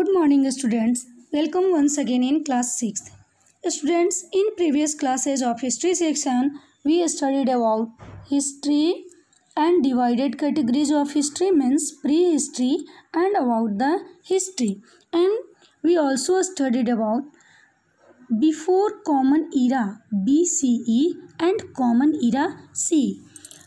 Good morning students. Welcome once again in class 6th. Students, in previous classes of history section, we studied about history and divided categories of history means prehistory and about the history. And we also studied about before common era BCE and common era (CE).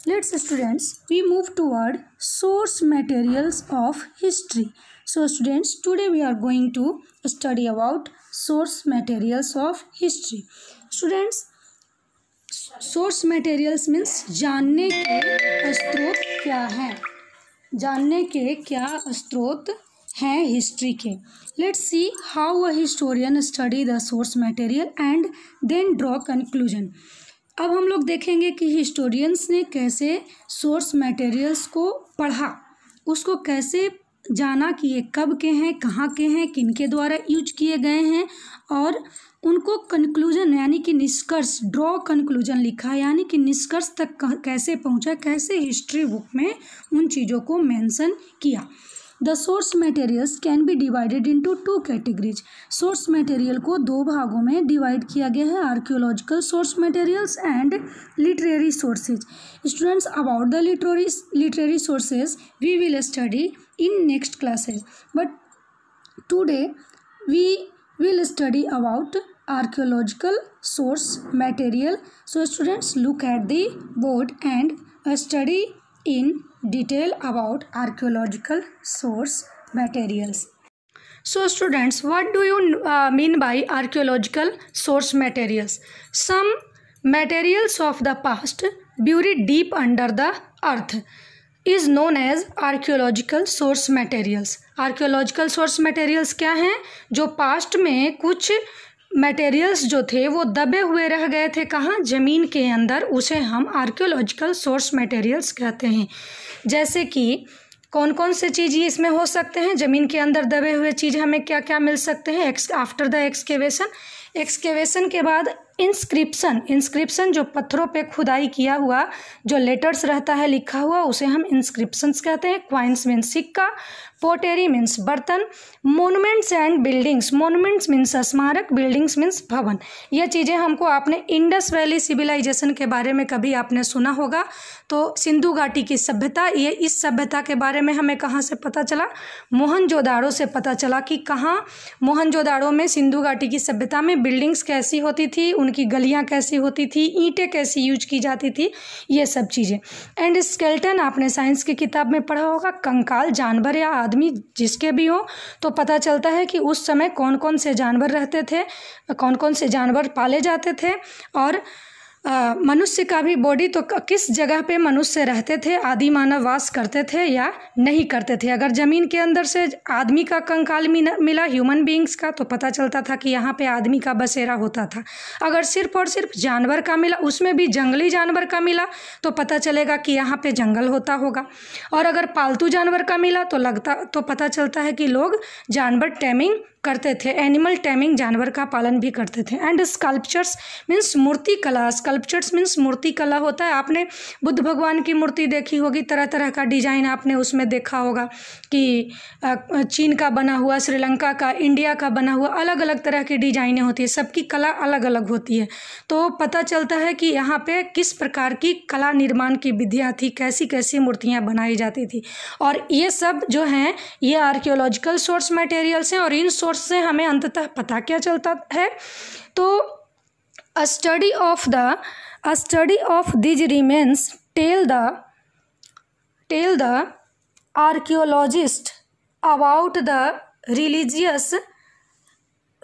Let's students we move toward source materials of history so students today we are going to study about source materials of history students source materials means जानने के स्त्रोत क्या हैं जानने के क्या स्त्रोत हैं हिस्ट्री के let's see how a historian study the source material and then draw conclusion अब हम लोग देखेंगे कि हिस्टोरियंस ने कैसे सोर्स मटेरियल्स को पढ़ा उसको कैसे जाना कि ये कब के हैं कहाँ के हैं किन के द्वारा यूज किए गए हैं और उनको कंक्लूजन यानी कि निष्कर्ष ड्रॉ कंक्लूजन लिखा यानी कि निष्कर्ष तक कैसे पहुँचा कैसे हिस्ट्री बुक में उन चीज़ों को मेंशन किया the source materials can be divided into two categories source material को दो भागों में डिवाइड किया गया है archaeological source materials and literary sources students about the literary literary sources we will study in next classes but today we will study about archaeological source material so students look at the board and study in detail about archaeological source materials so students what do you uh, mean by archaeological source materials some materials of the past buried deep under the earth is known as archaeological source materials archaeological source materials क्या हैं जो past में कुछ materials जो थे वो दबे हुए रह गए थे कहाँ ज़मीन के अंदर उसे हम आर्कियोलॉजिकल सोर्स मटेरियल्स कहते हैं जैसे कि कौन कौन से चीज़ ये इसमें हो सकते हैं ज़मीन के अंदर दबे हुए चीज़ हमें क्या क्या मिल सकते हैं ex after the excavation excavation के बाद इंस्क्रिप्सन इंस्क्रिप्शन जो पत्थरों पे खुदाई किया हुआ जो लेटर्स रहता है लिखा हुआ उसे हम इंस्क्रिप्शंस कहते हैं क्वाइंस मीन्स सिक्का पोटेरी मीन्स बर्तन monuments and buildings monuments means स्मारक बिल्डिंग्स मीन्स भवन ये चीज़ें हमको आपने इंडस वैली सिविलाइजेशन के बारे में कभी आपने सुना होगा तो सिंधु घाटी की सभ्यता ये इस सभ्यता के बारे में हमें कहाँ से पता चला मोहन से पता चला कि कहाँ मोहन में सिंधु घाटी की सभ्यता में बिल्डिंग्स कैसी होती थी उनकी गलियाँ कैसी होती थी ईंटें कैसी यूज की जाती थी ये सब चीज़ें एंड स्केल्टन आपने साइंस की किताब में पढ़ा होगा कंकाल जानवर या आदमी जिसके भी हो तो पता चलता है कि उस समय कौन कौन से जानवर रहते थे कौन कौन से जानवर पाले जाते थे और मनुष्य का भी बॉडी तो किस जगह पे मनुष्य रहते थे आदि मानव वास करते थे या नहीं करते थे अगर ज़मीन के अंदर से आदमी का कंकाल मिला ह्यूमन बींग्स का तो पता चलता था कि यहाँ पे आदमी का बसेरा होता था अगर सिर्फ और सिर्फ जानवर का मिला उसमें भी जंगली जानवर का मिला तो पता चलेगा कि यहाँ पर जंगल होता होगा और अगर पालतू जानवर का मिला तो लगता तो पता चलता है कि लोग जानवर टैमिंग करते थे एनिमल टैमिंग जानवर का पालन भी करते थे एंड स्कल्पचर्स मीन्स मूर्ति कला स्कल्पचर्स मीन्स मूर्ति कला होता है आपने बुद्ध भगवान की मूर्ति देखी होगी तरह तरह का डिजाइन आपने उसमें देखा होगा कि चीन का बना हुआ श्रीलंका का इंडिया का बना हुआ अलग अलग तरह की डिजाइनें होती है सबकी कला अलग अलग होती है तो पता चलता है कि यहाँ पर किस प्रकार की कला निर्माण की विधियाँ थी कैसी कैसी मूर्तियाँ बनाई जाती थी और ये सब जो हैं ये आर्कियोलॉजिकल सोर्स मटेरियल्स हैं और इन सोर्स सोर्स से हमें अंततः पता क्या चलता है तो a study of the a study of these remains tell the tell the archaeologist about the religious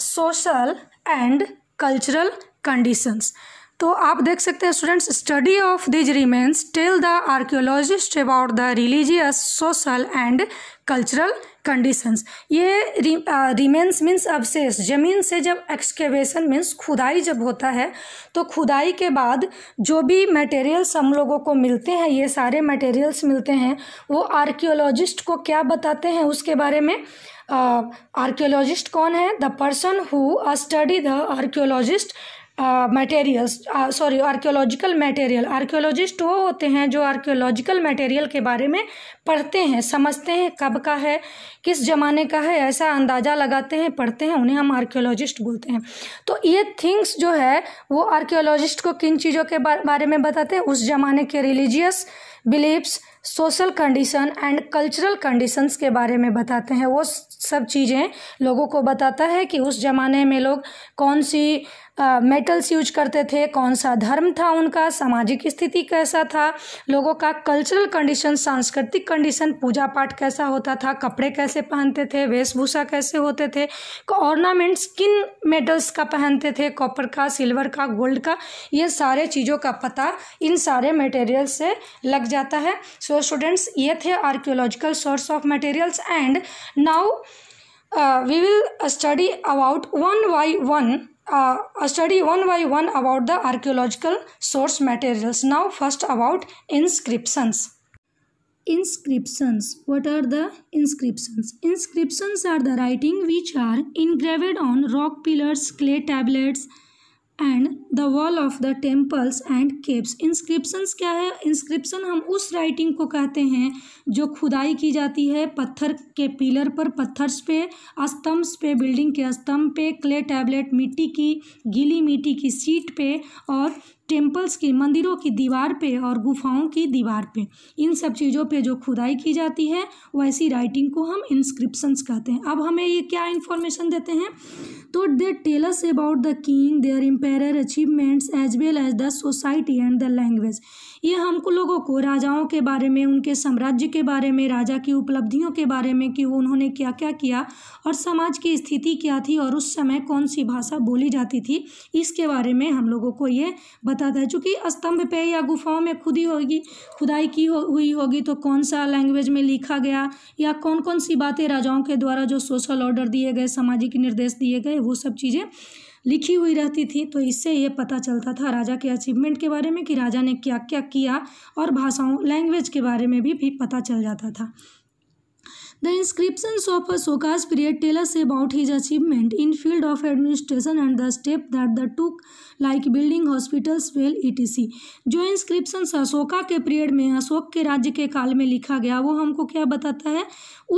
social and cultural conditions तो आप देख सकते हैं students study of these remains tell the archaeologist about the religious social and cultural conditions ये remains means अवशेष ज़मीन से जब एक्सकेवेशन मीन्स खुदाई जब होता है तो खुदाई के बाद जो भी मटेरियल्स हम लोगों को मिलते हैं ये सारे मटेरियल्स मिलते हैं वो आर्कियोलॉजिस्ट को क्या बताते हैं उसके बारे में आर्कियोलॉजिस्ट uh, कौन है the person who study the archaeologist materials sorry archaeological material archaeologist वो होते हैं जो आर्कियोलॉजिकल मटेरियल के बारे में पढ़ते हैं समझते हैं कब का है किस ज़माने का है ऐसा अंदाज़ा लगाते हैं पढ़ते हैं उन्हें हम आर्कियोलॉजिस्ट बोलते हैं तो ये थिंग्स जो है वो आर्कियोलॉजिस्ट को किन चीज़ों के बारे में बताते हैं उस ज़माने के religious beliefs social condition and cultural conditions के बारे में बताते हैं वो सब चीज़ें लोगों को बताता है कि उस ज़माने में लोग कौन सी मेटल्स यूज करते थे कौन सा धर्म था उनका सामाजिक स्थिति कैसा था लोगों का कल्चरल कंडीशन सांस्कृतिक कंडीशन पूजा पाठ कैसा होता था कपड़े कैसे पहनते थे वेशभूषा कैसे होते थे ऑर्नामेंट्स किन मेटल्स का पहनते थे कॉपर का सिल्वर का गोल्ड का ये सारे चीज़ों का पता इन सारे मटेरियल से लग जाता जाता है सो so, स्टूडेंट्स ये थे archaeological source of materials and now we will study about one by one study one by one about the archaeological source materials now first about inscriptions inscriptions what are the inscriptions inscriptions are the writing which are engraved on rock pillars clay tablets and the wall of the temples and caves inscriptions क्या है inscription हम उस writing को कहते हैं जो खुदाई की जाती है पत्थर के पिलर पर पत्थर्स पे स्तंभ पे बिल्डिंग के स्तंभ पे क्ले टैबलेट मिट्टी की गीली मिट्टी की सीट पे और टेम्पल्स की मंदिरों की दीवार पे और गुफाओं की दीवार पे इन सब चीज़ों पे जो खुदाई की जाती है वैसी राइटिंग को हम इंस्क्रिप्शंस कहते हैं अब हमें ये क्या इन्फॉर्मेशन देते हैं तो they tells about the king their empire achievements as well as the society and the language ये हम लोगों को राजाओं के बारे में उनके साम्राज्य के बारे में राजा की उपलब्धियों के बारे में कि उन्होंने क्या क्या किया और समाज की स्थिति क्या थी और उस समय कौन सी भाषा बोली जाती थी इसके बारे में हम लोगों को ये बता बताता है चूँकि स्तंभ पे या गुफाओं में खुदी होगी खुदाई की हो, हुई होगी तो कौन सा लैंग्वेज में लिखा गया या कौन कौन सी बातें राजाओं के द्वारा जो सोशल ऑर्डर दिए गए सामाजिक निर्देश दिए गए वो सब चीज़ें लिखी हुई रहती थी तो इससे ये पता चलता था राजा के अचीवमेंट के बारे में कि राजा ने क्या क्या किया और भाषाओं लैंग्वेज के बारे में भी, भी पता चल जाता था the inscription of Ashoka's period tell us about his achievement in field of administration and the step that the took like building hospitals well E T C जो इंस्क्रिप्शन अशोका के पीरियड में अशोक के राज्य के काल में लिखा गया वो हमको क्या बताता है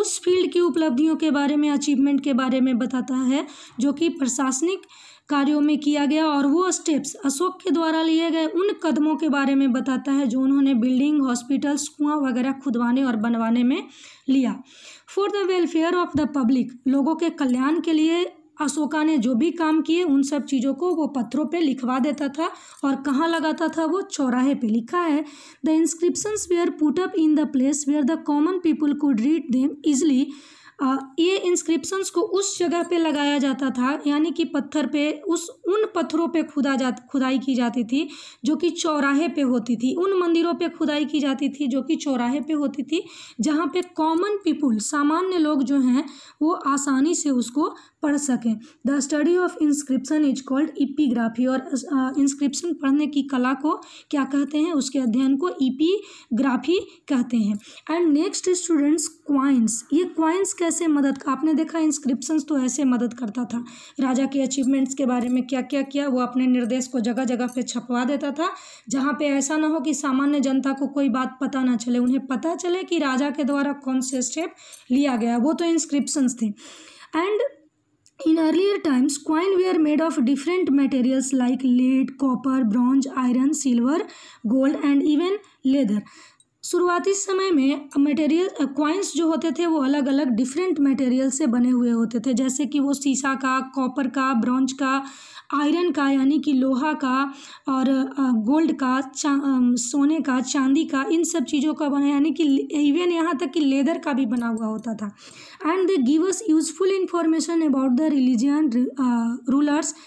उस फील्ड की उपलब्धियों के बारे में अचीवमेंट के बारे में बताता है जो कि प्रशासनिक कार्यों में किया गया और वो स्टेप्स अशोक के द्वारा लिए गए उन कदमों के बारे में बताता है जो उन्होंने बिल्डिंग हॉस्पिटल्स कुआं वगैरह खुदवाने और बनवाने में लिया for the welfare of the public लोगों के कल्याण के लिए अशोका ने जो भी काम किए उन सब चीज़ों को वो पत्थरों पे लिखवा देता था और कहाँ लगाता था वो चौराहे पे लिखा है the inscriptions were put up in the place where the common people could read them easily ये इंस्क्रिप्शंस को उस जगह पे लगाया जाता था यानी कि पत्थर पे उस उन पत्थरों पे खुदा जा खुदाई की जाती थी जो कि चौराहे पे होती थी उन मंदिरों पे खुदाई की जाती थी जो कि चौराहे पे होती थी जहाँ पे कॉमन पीपुल सामान्य लोग जो हैं वो आसानी से उसको पढ़ सकें the study of inscription is called epigraphy और इंस्क्रिप्शन पढ़ने की कला को क्या कहते हैं उसके अध्ययन को ईपीग्राफी कहते हैं एंड नेक्स्ट स्टूडेंट्स क्वाइंस ये क्वाइंस कैसे ऐसे मदद का आपने देखा इंस्क्रिप्शन तो ऐसे मदद करता था राजा के अचीवमेंट्स के बारे में क्या क्या किया वो अपने निर्देश को जगह जगह पे छपवा देता था जहाँ पे ऐसा ना हो कि सामान्य जनता को कोई बात पता ना चले उन्हें पता चले कि राजा के द्वारा कौन से स्टेप लिया गया वो तो इंस्क्रिप्शंस थे and in earlier times coin were made of different materials like lead copper bronze iron silver gold and even leather शुरुआती समय में मटेरियल क्वाइंस जो होते थे वो अलग अलग डिफरेंट मटेरियल से बने हुए होते थे जैसे कि वो शीशा का कॉपर का ब्रॉन्ज का आयरन का यानी कि लोहा का और गोल्ड का सोने का चांदी का इन सब चीज़ों का बना यानी कि इवन यहाँ तक कि लेदर का भी बना हुआ होता था and they give us useful information about the religion rulers uh,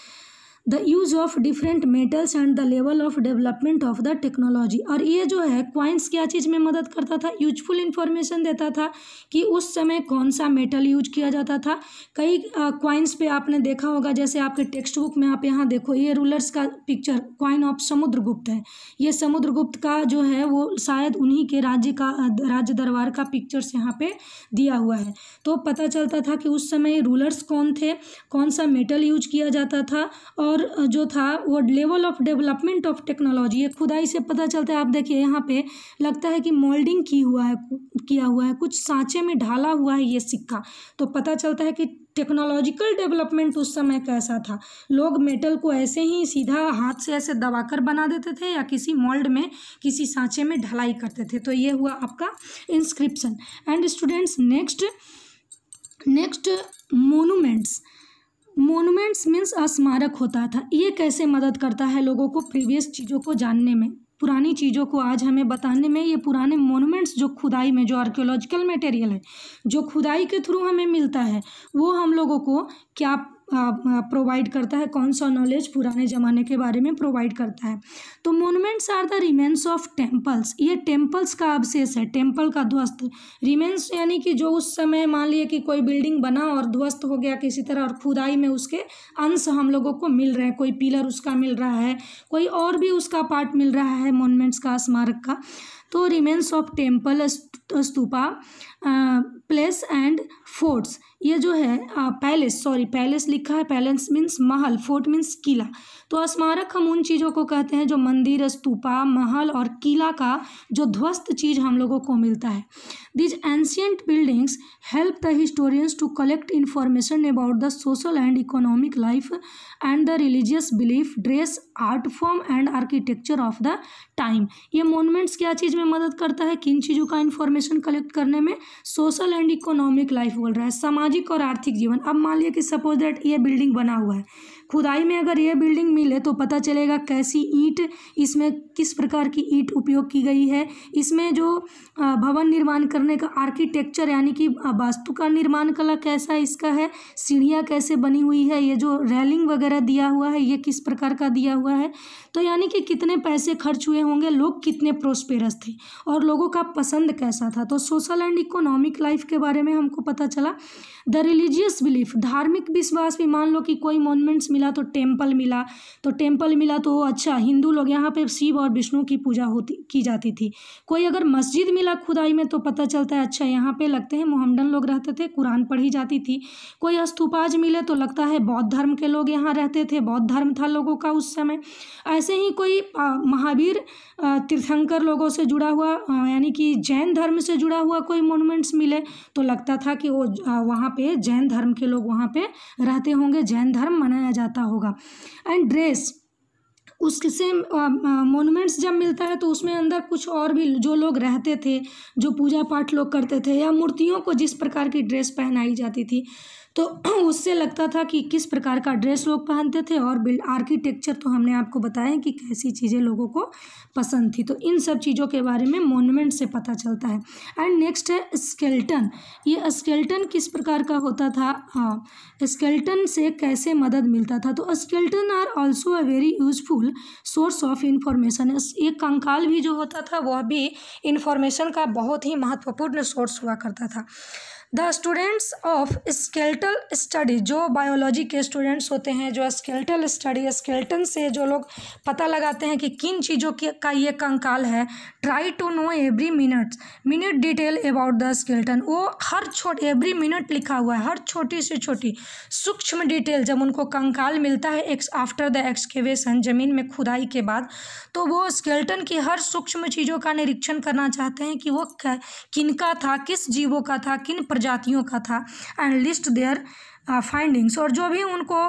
the use of different metals and the level of development of the technology और ये जो है क्वाइंस क्या चीज़ में मदद करता था यूजफुल इन्फॉर्मेशन देता था कि उस समय कौन सा मेटल यूज किया जाता था कई क्वाइंस पे आपने देखा होगा जैसे आपके टेक्स्ट बुक में आप यहाँ देखो ये रूलर्स का पिक्चर क्वाइन ऑफ समुद्रगुप्त है ये समुद्रगुप्त का जो है वो शायद उन्हीं के राज्य का राज्य दरबार का पिक्चर्स यहाँ पे दिया हुआ है तो पता चलता था कि उस समय रूलर्स कौन थे कौन सा मेटल यूज किया जाता था और और जो था वो level of development of technology ये खुदाई से पता चलता है आप देखिए यहाँ पे लगता है कि मोल्डिंग की हुआ है किया हुआ है कुछ सांचे में ढाला हुआ है ये सिक्का तो पता चलता है कि टेक्नोलॉजिकल डेवलपमेंट उस समय कैसा था लोग मेटल को ऐसे ही सीधा हाथ से ऐसे दबाकर बना देते थे या किसी मोल्ड में किसी सांचे में ढलाई करते थे तो ये हुआ आपका inscription and students next next monuments monuments means स्मारक होता था ये कैसे मदद करता है लोगों को प्रीवियस चीज़ों को जानने में पुरानी चीज़ों को आज हमें बताने में ये पुराने मोनूमेंट्स जो खुदाई में जो आर्कियोलॉजिकल मटेरियल है जो खुदाई के थ्रू हमें मिलता है वो हम लोगों को क्या प्रोवाइड करता है कौन सा नॉलेज पुराने ज़माने के बारे में प्रोवाइड करता है तो monuments are the remains of temples ये टेम्पल्स का अवशेष है टेम्पल का ध्वस्त रिमेंस यानी कि जो उस समय मान लिया कि कोई बिल्डिंग बना और ध्वस्त हो गया किसी तरह और खुदाई में उसके अंश हम लोगों को मिल रहे हैं कोई पिलर उसका मिल रहा है कोई और भी उसका पार्ट मिल रहा है मोनूमेंट्स का स्मारक का तो remains of temple stupa place and forts ये जो है पैलेस सॉरी पैलेस लिखा है पैलेस मीन्स महल फोर्ट मीन्स किला तो स्मारक हम उन चीज़ों को कहते हैं जो मंदिर स्तूपा महल और किला का जो ध्वस्त चीज़ हम लोगों को मिलता है these ancient buildings help the historians to collect information about the social and economic life and the religious belief dress art form and architecture of the time ये मोनमेंट्स क्या चीज़ में मदद करता है किन चीज़ों का इन्फॉर्मेशन कलेक्ट करने में सोशल एंड इकोनॉमिक लाइफ बोल रहा है समाज सामाजिक और आर्थिक जीवन अब मान लिया कि सपोज दैट ये बिल्डिंग बना हुआ है खुदाई में अगर ये बिल्डिंग मिले तो पता चलेगा कैसी ईंट इसमें किस प्रकार की ईंट उपयोग की गई है इसमें जो भवन निर्माण करने का आर्किटेक्चर यानी कि वास्तु का निर्माण कला कैसा इसका है सीढ़ियाँ कैसे बनी हुई है ये जो रेलिंग वगैरह दिया हुआ है ये किस प्रकार का दिया हुआ है तो यानी कि कितने पैसे खर्च हुए होंगे लोग कितने प्रोस्पेरस थे और लोगों का पसंद कैसा था तो सोशल एंड इकोनॉमिक लाइफ के बारे में हमको पता चला द रिलीजियस बिलीफ धार्मिक विश्वास भी मान लो कि कोई मोनमेंट्स मिला तो टेम्पल मिला तो टेम्पल मिला तो अच्छा हिंदू लोग यहाँ पे शिव और विष्णु की पूजा होती की जाती थी कोई अगर मस्जिद मिला खुदाई में तो पता चलता है अच्छा यहाँ पे लगते हैं मोहम्मडन लोग रहते थे कुरान पढ़ी जाती थी कोई अस्तूपाज मिले तो लगता है बौद्ध धर्म के लोग यहाँ रहते थे बौद्ध धर्म था लोगों का उस समय ऐसे ही कोई महावीर तीर्थंकर लोगों से जुड़ा हुआ यानी कि जैन धर्म से जुड़ा हुआ कोई मोनूमेंट्स मिले तो लगता था कि वो वहाँ पे जैन धर्म के लोग वहाँ पे रहते होंगे जैन धर्म मनाया जाता जाता होगा एंड ड्रेस उससे मोनूमेंट्स जब मिलता है तो उसमें अंदर कुछ और भी जो लोग रहते थे जो पूजा पाठ लोग करते थे या मूर्तियों को जिस प्रकार की ड्रेस पहनाई जाती थी तो उससे लगता था कि किस प्रकार का ड्रेस लोग पहनते थे और बिल्ड आर्किटेक्चर तो हमने आपको बताया कि कैसी चीज़ें लोगों को पसंद थी तो इन सब चीज़ों के बारे में मोनूमेंट से पता चलता है एंड नेक्स्ट है स्केल्टन ये स्केल्टन किस प्रकार का होता था हाँ स्केल्टन से कैसे मदद मिलता था तो skeleton are also a very useful source of information एक कंकाल भी जो होता था वह भी इन्फॉर्मेशन का बहुत ही महत्वपूर्ण सोर्स हुआ करता था the students of skeletal study जो बायोलॉजी के स्टूडेंट्स होते हैं जो स्केल्टल स्टडी स्केल्टन से जो लोग पता लगाते हैं कि किन चीज़ों की का ये कंकाल है try to know every minute minute detail about the skeleton वो हर छोट एवरी मिनट लिखा हुआ है हर छोटी से छोटी सूक्ष्म डिटेल जब उनको कंकाल मिलता है एक्स आफ्टर द एक्सकेवेशन ज़मीन में खुदाई के बाद तो वो स्केल्टन की हर सूक्ष्म चीज़ों का निरीक्षण करना चाहते हैं कि वो किनका था किस जीवों का था किन प्रजातियों का था एंड लिस्ट देयर फाइंडिंग्स और जो भी उनको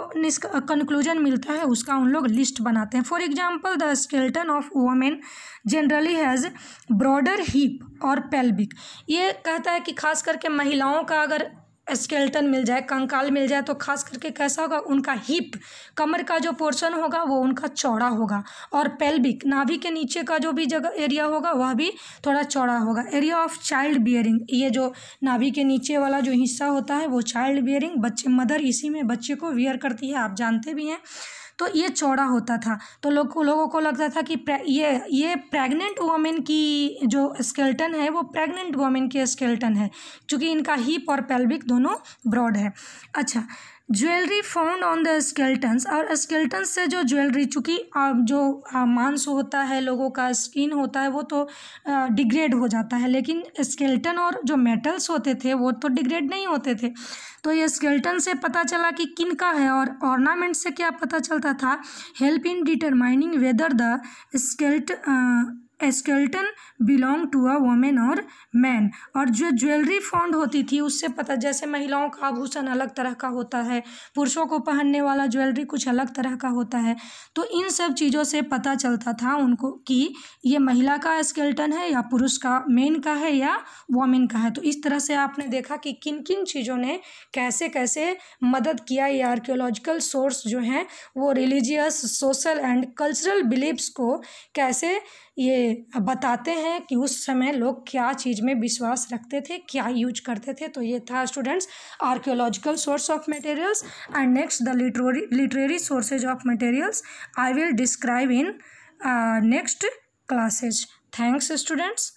कंक्लूजन uh, मिलता है उसका उन लोग लिस्ट बनाते हैं for example the skeleton of women generally has broader hip और पेल्बिक ये कहता है कि खास करके महिलाओं का अगर स्केल्टन मिल जाए कंकाल मिल जाए तो खास करके कैसा होगा उनका हिप कमर का जो पोर्शन होगा वो उनका चौड़ा होगा और पेल्विक नाभि के नीचे का जो भी जगह एरिया होगा वह भी थोड़ा चौड़ा होगा एरिया ऑफ चाइल्ड बियरिंग ये जो नाभि के नीचे वाला जो हिस्सा होता है वो चाइल्ड बियरिंग बच्चे मदर इसी में बच्चे को वियर करती है आप जानते भी हैं तो ये चौड़ा होता था तो लो, लोगों को लगता था कि ये ये प्रेग्नेंट वोमेन की जो स्केल्टन है वो प्रेग्नेंट वोमेन की स्केल्टन है क्योंकि इनका हिप और पेल्विक दोनों ब्रॉड है अच्छा jewellery found on the skeletons और स्केल्टन्स से जो ज्वेलरी चूँकि जो मांस होता है लोगों का स्किन होता है वो तो डिग्रेड हो जाता है लेकिन स्केल्टन और जो मेटल्स होते थे वो तो डिग्रेड नहीं होते थे तो ये स्केल्टन से पता चला कि किन का है और ऑर्नामेंट से क्या पता चलता था help in determining whether the skeleton skeleton belong to a women और मैन और जो ज्वेलरी फॉन्ड होती थी उससे पता जैसे महिलाओं का आभूषण अलग तरह का होता है पुरुषों को पहनने वाला ज्वेलरी कुछ अलग तरह का होता है तो इन सब चीज़ों से पता चलता था उनको कि ये महिला का स्केल्टन है या पुरुष का मेन का है या वोमेन का है तो इस तरह से आपने देखा कि किन किन चीज़ों ने कैसे कैसे मदद किया ये आर्क्योलॉजिकल सोर्स जो हैं वो religious social and cultural beliefs को कैसे ये बताते हैं कि उस समय लोग क्या चीज़ में विश्वास रखते थे क्या यूज करते थे तो ये था students archaeological source of materials and next the literary literary sources of materials I will describe in next classes thanks students